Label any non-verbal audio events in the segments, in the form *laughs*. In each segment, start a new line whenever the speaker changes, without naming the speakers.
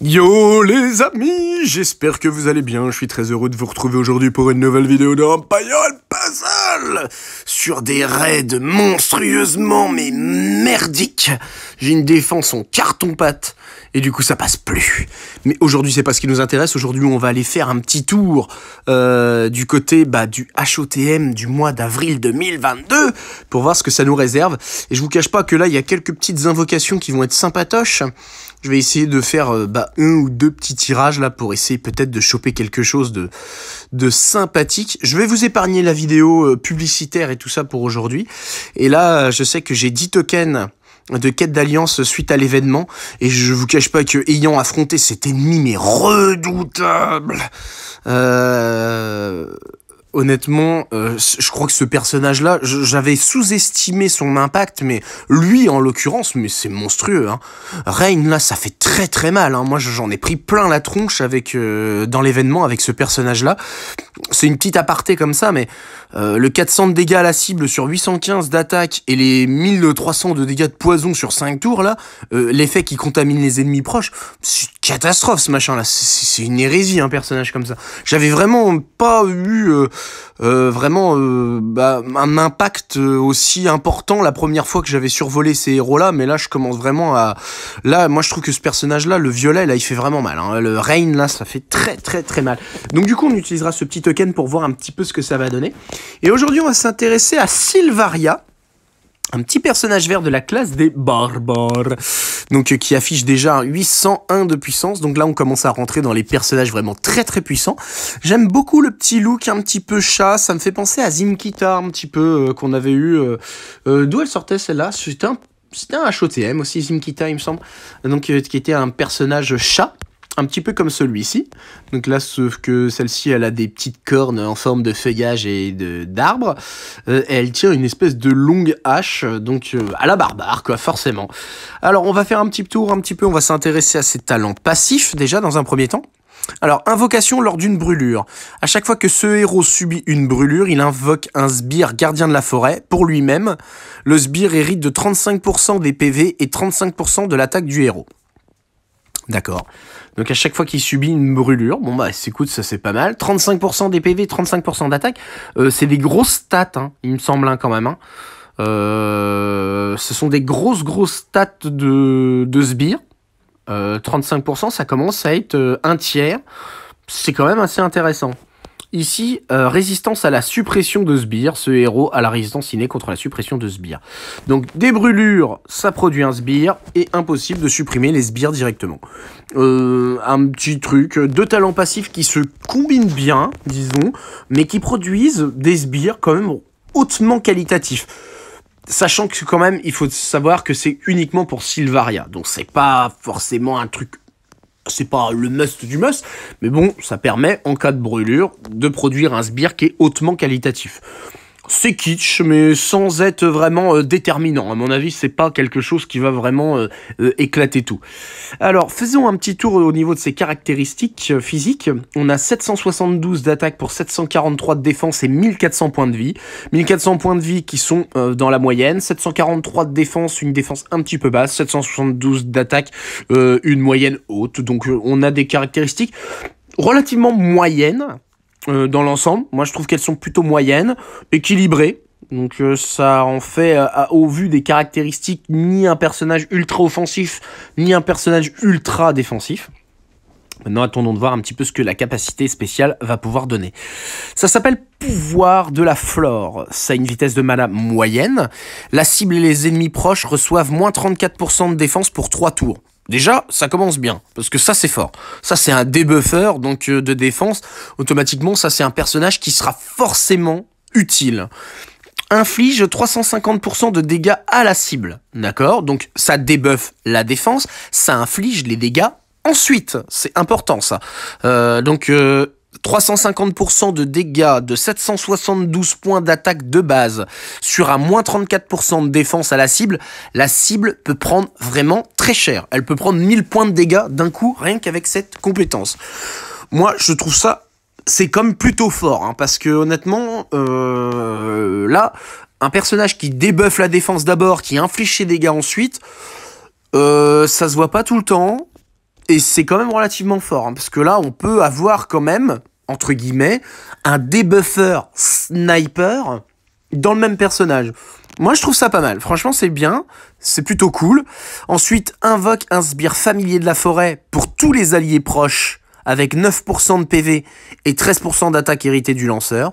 Yo les amis, j'espère que vous allez bien. Je suis très heureux de vous retrouver aujourd'hui pour une nouvelle vidéo de Empire Puzzle sur des raids monstrueusement mais merdiques. J'ai une défense en carton pâte et du coup ça passe plus. Mais aujourd'hui c'est pas ce qui nous intéresse. Aujourd'hui on va aller faire un petit tour euh, du côté bah, du HOTM du mois d'avril 2022 pour voir ce que ça nous réserve. Et je vous cache pas que là il y a quelques petites invocations qui vont être sympatoches. Je vais essayer de faire euh, bah, un ou deux petits tirages là pour essayer peut-être de choper quelque chose de, de sympathique. Je vais vous épargner la vidéo euh, publicitaire et tout ça pour aujourd'hui. Et là, euh, je sais que j'ai 10 tokens de quête d'alliance suite à l'événement et je vous cache pas que ayant affronté cet ennemi mais redoutable euh honnêtement, euh, je crois que ce personnage-là, j'avais sous-estimé son impact, mais lui, en l'occurrence, mais c'est monstrueux. Hein. là, ça fait très très mal. Hein. Moi, j'en ai pris plein la tronche avec euh, dans l'événement avec ce personnage-là. C'est une petite aparté comme ça, mais euh, le 400 de dégâts à la cible sur 815 d'attaque et les 1300 de dégâts de poison sur 5 tours, là, l'effet qui contamine les ennemis proches, catastrophe ce machin là. C'est une hérésie un personnage comme ça. J'avais vraiment pas eu euh, euh, vraiment euh, bah, un impact aussi important la première fois que j'avais survolé ces héros là, mais là je commence vraiment à là moi je trouve que ce personnage là, le violet là, il fait vraiment mal. Hein. Le rain là, ça fait très très très mal. Donc du coup on utilisera ce petit token pour voir un petit peu ce que ça va donner. Et aujourd'hui on va s'intéresser à Silvaria un petit personnage vert de la classe des barbares, donc euh, qui affiche déjà 801 de puissance. Donc là, on commence à rentrer dans les personnages vraiment très très puissants. J'aime beaucoup le petit look un petit peu chat, ça me fait penser à Zimkita un petit peu euh, qu'on avait eu. Euh, d'où elle sortait celle-là C'était un c'était un HOTM aussi, Zimkita, il me semble, donc qui était un personnage chat un petit peu comme celui-ci. Donc là, sauf que celle-ci, elle a des petites cornes en forme de feuillage et d'arbres. Euh, elle tient une espèce de longue hache, donc euh, à la barbare, quoi, forcément. Alors, on va faire un petit tour, un petit peu, on va s'intéresser à ses talents passifs, déjà, dans un premier temps. Alors, invocation lors d'une brûlure. À chaque fois que ce héros subit une brûlure, il invoque un sbire gardien de la forêt pour lui-même. Le sbire hérite de 35% des PV et 35% de l'attaque du héros. D'accord. Donc à chaque fois qu'il subit une brûlure, bon bah écoute, ça c'est pas mal. 35% des PV, 35% d'attaque, c'est des grosses stats, hein, il me semble hein, quand même. Hein. Euh, ce sont des grosses grosses stats de, de sbires. 35%, euh, ça commence à être euh, un tiers. C'est quand même assez intéressant. Ici, euh, résistance à la suppression de sbires. Ce héros a la résistance innée contre la suppression de sbires. Donc, des brûlures, ça produit un sbire. Et impossible de supprimer les sbires directement. Euh, un petit truc. Deux talents passifs qui se combinent bien, disons. Mais qui produisent des sbires quand même hautement qualitatifs sachant que quand même, il faut savoir que c'est uniquement pour Sylvaria. Donc c'est pas forcément un truc c'est pas le must du must, mais bon, ça permet en cas de brûlure de produire un sbire qui est hautement qualitatif c'est kitsch, mais sans être vraiment euh, déterminant. À mon avis, c'est pas quelque chose qui va vraiment euh, euh, éclater tout. Alors, faisons un petit tour au niveau de ses caractéristiques physiques. On a 772 d'attaque pour 743 de défense et 1400 points de vie. 1400 points de vie qui sont dans la moyenne. 743 de défense, une défense un petit peu basse. 772 d'attaque, une moyenne haute. Donc, on a des caractéristiques relativement moyennes euh, dans l'ensemble. Moi, je trouve qu'elles sont plutôt moyennes, équilibrées. Donc euh, ça en fait, euh, au vu des caractéristiques, ni un personnage ultra offensif, ni un personnage ultra défensif. Maintenant, attendons de voir un petit peu ce que la capacité spéciale va pouvoir donner. Ça s'appelle pouvoir de la flore. Ça a une vitesse de mana moyenne. La cible et les ennemis proches reçoivent moins 34% de défense pour 3 tours. Déjà, ça commence bien, parce que ça c'est fort. Ça c'est un débuffer donc euh, de défense. Automatiquement, ça c'est un personnage qui sera forcément utile. Inflige 350% de dégâts à la cible, d'accord Donc ça débuffe la défense, ça inflige les dégâts ensuite. C'est important ça. Euh, donc euh, 350% de dégâts, de 772 points d'attaque de base sur un moins 34% de défense à la cible, la cible peut prendre vraiment très cher. Elle peut prendre 1000 points de dégâts d'un coup rien qu'avec cette compétence. Moi, je trouve ça, c'est comme plutôt fort, hein, parce que honnêtement, euh, là, un personnage qui débuffe la défense d'abord, qui inflige ses dégâts ensuite, euh, ça se voit pas tout le temps, et c'est quand même relativement fort, hein, parce que là, on peut avoir quand même, entre guillemets, un débuffer sniper dans le même personnage. Moi, je trouve ça pas mal. Franchement, c'est bien. C'est plutôt cool. Ensuite, invoque un sbire familier de la forêt pour tous les alliés proches avec 9% de PV et 13% d'attaque héritée du lanceur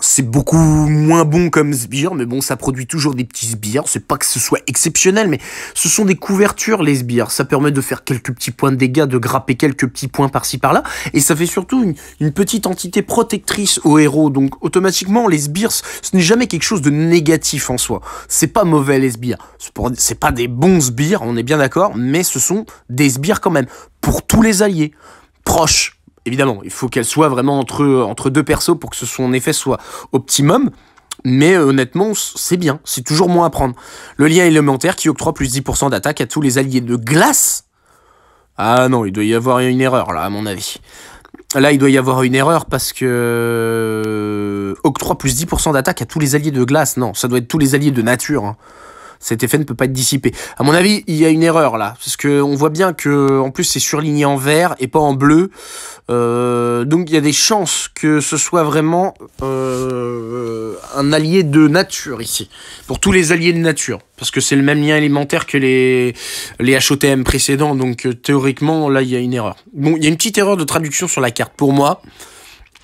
c'est beaucoup moins bon comme sbire, mais bon, ça produit toujours des petits sbires. C'est pas que ce soit exceptionnel, mais ce sont des couvertures, les sbires. Ça permet de faire quelques petits points de dégâts, de grapper quelques petits points par-ci par-là. Et ça fait surtout une, une, petite entité protectrice au héros. Donc, automatiquement, les sbires, ce n'est jamais quelque chose de négatif en soi. C'est pas mauvais, les sbires. C'est pas des bons sbires, on est bien d'accord, mais ce sont des sbires quand même. Pour tous les alliés. Proches, évidemment, il faut qu'elle soit vraiment entre, entre deux persos pour que son effet soit optimum. Mais euh, honnêtement, c'est bien, c'est toujours moins à prendre. Le lien élémentaire qui octroie plus 10% d'attaque à tous les alliés de glace. Ah non, il doit y avoir une erreur là, à mon avis. Là, il doit y avoir une erreur parce que... Euh, octroie plus 10% d'attaque à tous les alliés de glace. Non, ça doit être tous les alliés de nature. Hein cet effet ne peut pas être dissipé. À mon avis, il y a une erreur là, parce que on voit bien que en plus c'est surligné en vert et pas en bleu, euh, donc il y a des chances que ce soit vraiment euh, un allié de nature ici, pour tous les alliés de nature, parce que c'est le même lien élémentaire que les les HOTM précédents, donc euh, théoriquement là il y a une erreur. Bon, il y a une petite erreur de traduction sur la carte pour moi.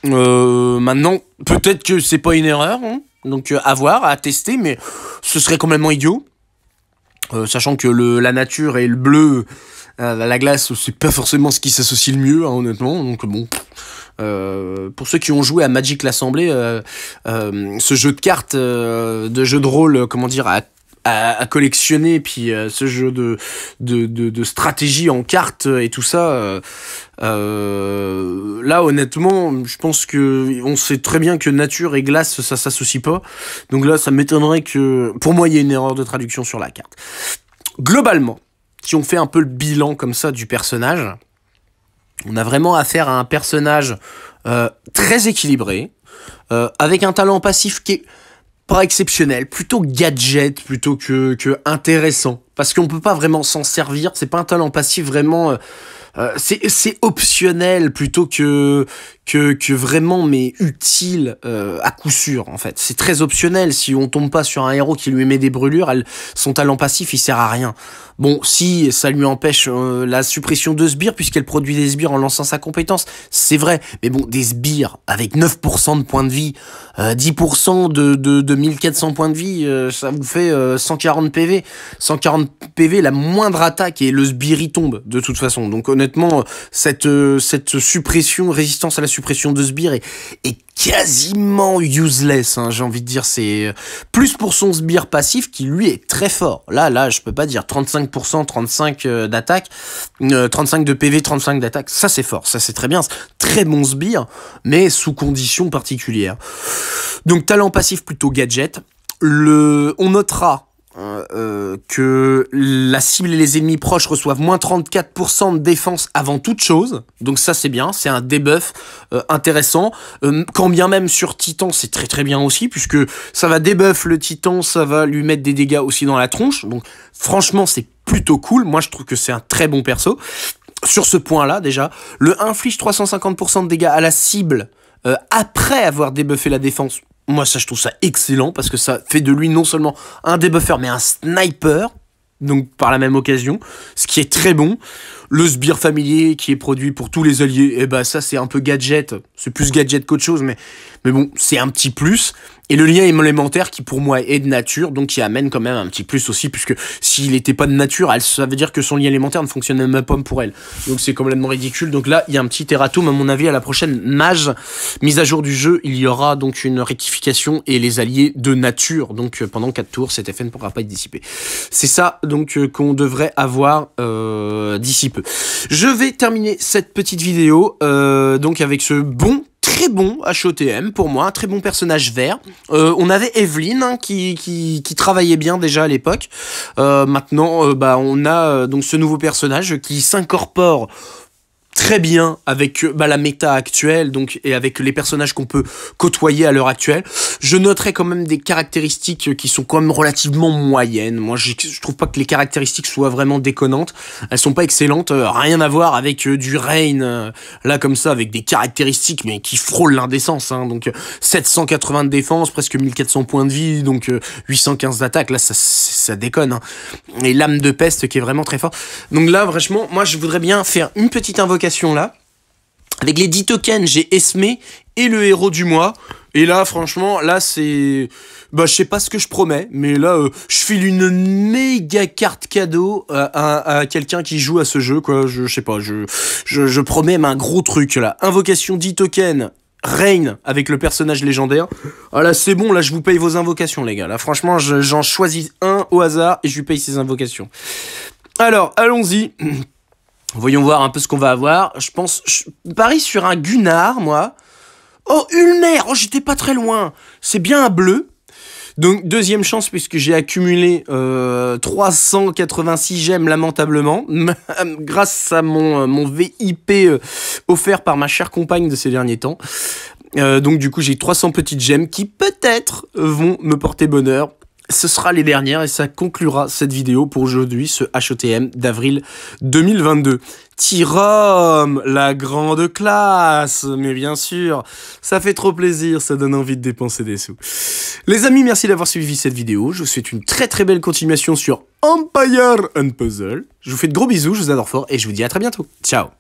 maintenant, peut-être que c'est pas une erreur. Hein donc euh, à voir, à tester, mais ce serait complètement idiot. Euh, sachant que la nature et le bleu, euh, la glace, c'est pas forcément ce qui s'associe le mieux, hein, honnêtement. Donc bon, pour ceux qui ont joué à Magic l'Assemblée, ce jeu de cartes, de jeu de rôle, comment dire, à à, collectionner. Puis euh, ce jeu de de, stratégie en cartes et tout ça, euh, euh, là honnêtement, je pense que on sait très bien que nature et glace, ça s'associe pas. Donc là, ça m'étonnerait que... Pour moi, il y ait une erreur de traduction sur la carte. Globalement, si on fait un peu le bilan comme ça du personnage, on a vraiment affaire à un personnage très équilibré, avec un talent passif qui est pas exceptionnel, plutôt gadget, plutôt que, que intéressant. Parce qu'on peut pas vraiment s'en servir, c'est pas un talent passif vraiment... Euh, euh, c'est optionnel plutôt que que, que vraiment mais utile euh, à coup sûr en fait. C'est très optionnel si on tombe pas sur un héros qui lui met des brûlures, son talent passif il sert à rien. Bon, si ça lui empêche euh, la suppression de sbires puisqu'elle produit des sbires en lançant sa compétence, c'est vrai, mais bon, des sbires avec 9% de points de vie, 10% de, de, de 1400 points de vie, ça vous fait 140 PV. 140 PV, la moindre attaque et le sbire y tombe de toute façon. Donc honnêtement, cette, euh, cette suppression, résistance à la suppression de Sbire est, quasiment useless, hein, j'ai envie de dire. C'est euh, plus pour son sbire passif qui lui est très fort. Là, là, je peux pas dire 35%, 35 euh, d'attaque, 35 de PV, 35 d'attaque. Ça c'est fort, ça c'est très bien, très bon sbire, mais sous conditions particulières. Donc talent passif plutôt gadget. Le, on notera Hein, euh, que la cible et les ennemis proches reçoivent moins 34% de défense avant toute chose. Donc ça c'est bien, c'est un debuff euh, intéressant. Euh, quand bien même sur Titan c'est très très bien aussi, puisque ça va debuff le Titan, ça va lui mettre des dégâts aussi dans la tronche. Donc franchement c'est plutôt cool, moi je trouve que c'est un très bon perso. Sur ce point-là déjà, le inflige 350% de dégâts à la cible après avoir débuffé la défense, moi, ça, je trouve ça excellent parce que ça fait de lui non seulement un débuffer, mais un sniper. Donc, par la même occasion, ce qui est très bon. Le sbire familier qui est produit pour tous les alliés, et eh ben ça c'est un peu gadget, c'est plus gadget qu'autre chose, mais, mais bon, c'est un petit plus. Et le lien élémentaire qui pour moi est de nature, donc qui amène quand même un petit plus aussi, puisque s'il n'était pas de nature, ça veut dire que son lien élémentaire ne fonctionnait même pas pour elle. Donc c'est complètement ridicule. Donc là, il y a un petit erratum, à mon avis, à la prochaine mage, mise à jour du jeu, il y aura donc une rectification et les alliés de nature. Donc euh, pendant 4 tours, cet effet ne pourra pas être dissipé. C'est ça donc euh, qu'on devrait avoir euh, dissipé. Je vais terminer cette petite vidéo euh, donc avec ce bon très bon HOTM pour moi, un très bon personnage vert. Euh, on avait Evelyn hein, qui, travaillait bien déjà à l'époque. Euh, maintenant, bah, on a donc ce nouveau personnage qui s'incorpore très bien avec bah, la méta actuelle donc et avec les personnages qu'on peut côtoyer à l'heure actuelle. Je noterai quand même des caractéristiques qui sont quand même relativement moyennes. Moi, je, trouve pas que les caractéristiques soient vraiment déconnantes. Elles sont pas excellentes, euh, rien à voir avec euh, du Rain euh, là comme ça avec des caractéristiques mais qui frôlent l'indécence. Hein. donc 780 de défense, presque 1400 points de vie, donc 815 d'attaque. Là, ça, ça déconne. Hein. Et l'âme de peste qui est vraiment très forte. Donc là, franchement, moi, je voudrais bien faire une petite invocation là Avec les 10 tokens, j'ai Esmé et le héros du mois. Et là, franchement, là, c'est... Bah, je sais pas ce que je promets, mais là, euh, je file une méga carte cadeau à, quelqu'un qui joue à ce jeu, quoi. Je, sais pas, je, je, promets un gros truc, là. Invocation 10 tokens, Reign avec le personnage légendaire. Ah là, c'est bon, là, je vous paye vos invocations, les gars. Là, franchement, j'en choisis un au hasard et je lui paye ses invocations. Alors, allons-y. *clears throat* Voyons voir un peu ce qu'on va avoir. Je pense, je parie sur un Gunnar, moi. Oh, Ulmer Oh, j'étais pas très loin C'est bien un bleu. Donc, deuxième chance, puisque j'ai accumulé 386 euh, gemmes lamentablement, *laughs* grâce à mon, euh, mon VIP euh, offert par ma chère compagne de ces derniers temps. donc, du coup, j'ai 300 petites gemmes qui peut-être vont me porter bonheur ce sera les dernières et ça conclura cette vidéo pour aujourd'hui, ce HOTM e d'avril 2022. Tyrone, la grande classe, mais bien sûr, ça fait trop plaisir, ça donne envie de dépenser des sous. Les amis, merci d'avoir suivi cette vidéo, je vous souhaite une très très belle continuation sur Empire and Puzzle. Je vous fais de gros bisous, je vous adore fort et je vous dis à très bientôt. Ciao